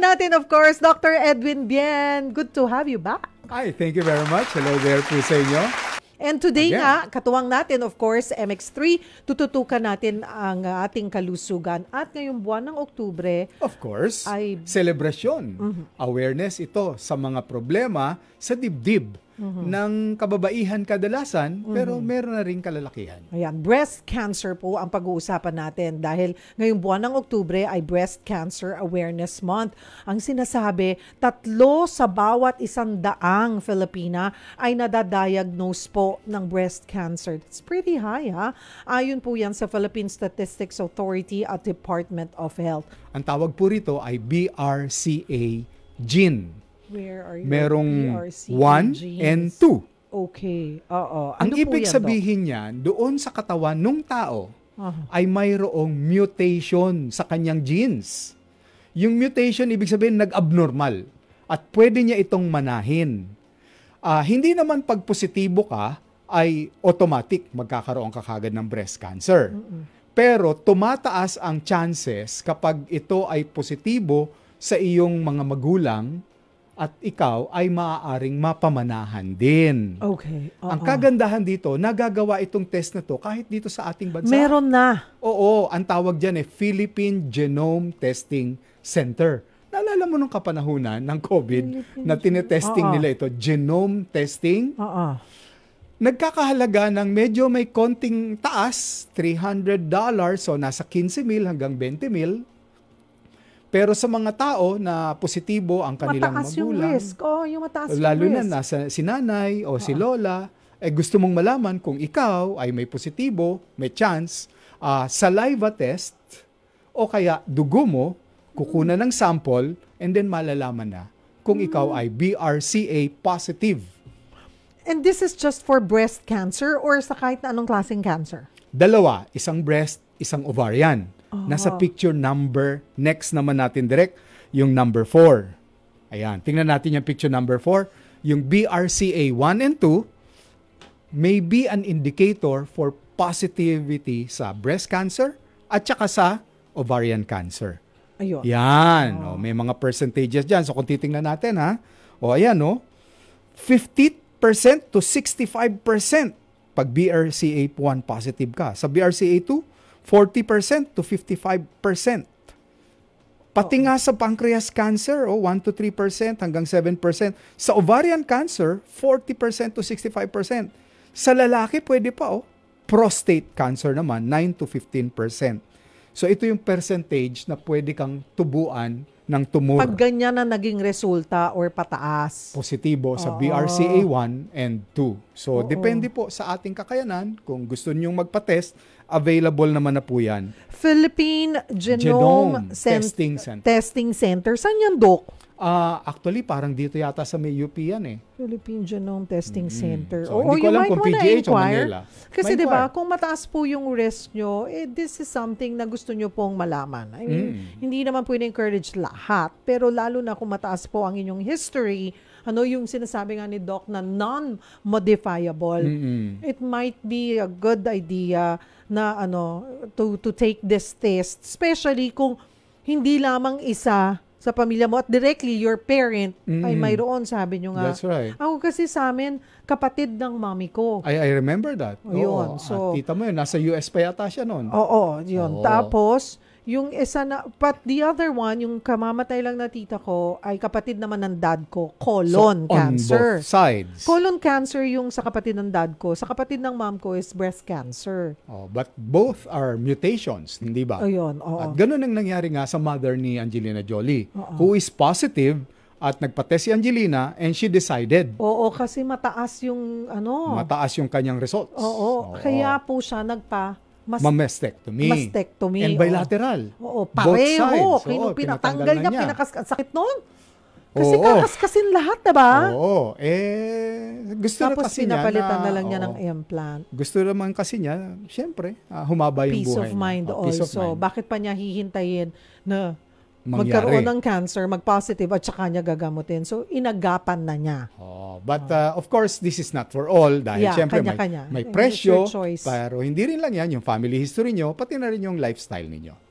natin, of course, Dr. Edwin Bien. Good to have you back. Hi, thank you very much. Hello there po sa inyo. And today Again. nga, katuwang natin, of course, MX3, tututukan natin ang ating kalusugan. At ngayong buwan ng Oktubre, of course, ay... selebrasyon. Mm-hmm. Awareness ito sa mga problema sa dibdib mm-hmm. ng kababaihan kadalasan, mm-hmm. pero meron na rin kalalakihan. Ayan, breast cancer po ang pag-uusapan natin dahil ngayong buwan ng Oktubre ay Breast Cancer Awareness Month. Ang sinasabi, tatlo sa bawat isang daang Filipina ay nadadiagnose po ng breast cancer. It's pretty high ha. Ayon po yan sa Philippine Statistics Authority at Department of Health. Ang tawag po rito ay BRCA gene Where are your merong 1 and 2. Okay. Oo. Ano Ang ibig sabihin niyan, doon sa katawan ng tao ay mayroong mutation sa kanyang genes. Yung mutation, ibig sabihin, nag-abnormal. At pwede niya itong manahin. Uh, hindi naman pag positibo ka, ay automatic magkakaroon ka kagad ng breast cancer. Pero tumataas ang chances kapag ito ay positibo sa iyong mga magulang at ikaw ay maaaring mapamanahan din. Okay. uh Ang kagandahan dito, nagagawa itong test na to kahit dito sa ating bansa. Meron na. Oo, ang tawag diyan eh Philippine Genome Testing Center. Naalala mo nung kapanahunan ng COVID Philippine na tinetesting uh nila ito, genome testing? Oo. Nagkakahalaga ng medyo may konting taas, $300, so nasa 15,000 hanggang 20,000 pero sa mga tao na positibo ang kanilang mataas magulang, yung risk. Oh, yung mataas lalo yung risk. na nasa si nanay o uh-huh. si lola, eh gusto mong malaman kung ikaw ay may positibo, may chance, uh, ah, saliva test o kaya dugo mo, kukunan ng sample and then malalaman na kung hmm. ikaw ay BRCA positive. And this is just for breast cancer or sa kahit na anong klaseng cancer? Dalawa, isang breast, isang ovarian. Nasa picture number, next naman natin direct, yung number 4. Ayan, tingnan natin yung picture number 4. Yung BRCA 1 and 2 may be an indicator for positivity sa breast cancer at saka sa ovarian cancer. Ayun. Yan. Ah. Oh. O, may mga percentages dyan. So kung titingnan natin ha, o oh, ayan no, 50% to 65% pag BRCA1 positive ka. Sa BRCA2, 40% to 55%. Pati oh. nga sa pancreas cancer, oh, 1 to 3% hanggang 7%. Sa ovarian cancer, 40% to 65%. Sa lalaki, pwede pa, oh. Prostate cancer naman, 9 to 15%. So ito yung percentage na pwede kang tubuan ng tumor. Pag ganyan na naging resulta or pataas. Positibo sa Oo. BRCA 1 and 2. So, Oo. depende po sa ating kakayanan. Kung gusto niyong magpa-test, available naman na po yan. Philippine Genome, Genome Cent- Testing Center. Testing Center. Saan yan, Dok? Uh, actually, parang dito yata sa may UP yan eh. Philippine Genome Testing mm-hmm. Center. So, o, hindi ko alam kung PGH o Manila. Kasi di ba kung mataas po yung risk nyo, eh, this is something na gusto nyo pong malaman. I mean, mm. hindi naman pwede encourage lahat. Pero lalo na kung mataas po ang inyong history, ano yung sinasabi nga ni Doc na non-modifiable, mm-hmm. it might be a good idea na ano to to take this test especially kung hindi lamang isa sa pamilya mo at directly your parent mm. ay mayroon, sabi nyo nga. That's right. Ako kasi sa amin, kapatid ng mami ko. I, I remember that. O, yun. so, at tita mo yun, nasa US pa yata siya noon. Oo, oh, yun. Oo. Tapos, yung isa na, but the other one, yung kamamatay lang na tita ko, ay kapatid naman ng dad ko, colon so, cancer. on both sides. Colon cancer yung sa kapatid ng dad ko. Sa kapatid ng mom ko is breast cancer. Oh, but both are mutations, hindi ba? Ayun, oo. At ganun ang nangyari nga sa mother ni Angelina Jolie, oo. who is positive at nagpa-test si Angelina and she decided. Oo, kasi mataas yung ano. Mataas yung kanyang results. Oo, oo. kaya po siya nagpa mas, mastectomy. Mastectomy. And bilateral. Oo, pareho. Kino, pinatanggal niya, niya. pinakasakit noon. Kasi oo, kakaskasin lahat, diba? Oo. Eh, gusto Tapos na kasi niya na... na lang niya oo, ng implant. Gusto naman kasi niya, syempre, uh, humaba yung peace buhay. Of mind niya. Oh, also. Peace of mind. Bakit pa niya hihintayin na Mangyari. magkaroon ng cancer, mag-positive, at saka niya gagamutin. So, inagapan na niya. Oo. Oh but uh, of course, this is not for all dahil yeah, syempre kanya, may, kanya. may presyo, pero hindi rin lang yan yung family history nyo, pati na rin yung lifestyle ninyo.